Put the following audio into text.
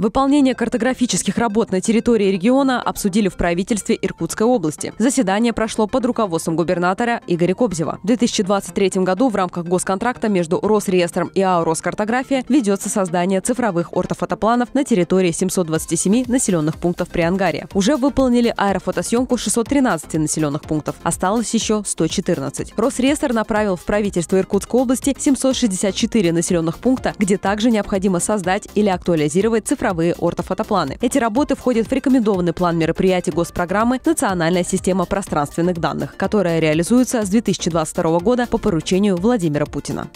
Выполнение картографических работ на территории региона обсудили в правительстве Иркутской области. Заседание прошло под руководством губернатора Игоря Кобзева. В 2023 году в рамках госконтракта между Росреестром и АО «Роскартография» ведется создание цифровых ортофотопланов на территории 727 населенных пунктов при Ангаре. Уже выполнили аэрофотосъемку 613 населенных пунктов. Осталось еще 114. Росреестр направил в правительство Иркутской области 764 населенных пункта, где также необходимо создать или актуализировать цифровые цифровые ортофотопланы. Эти работы входят в рекомендованный план мероприятий госпрограммы «Национальная система пространственных данных», которая реализуется с 2022 года по поручению Владимира Путина.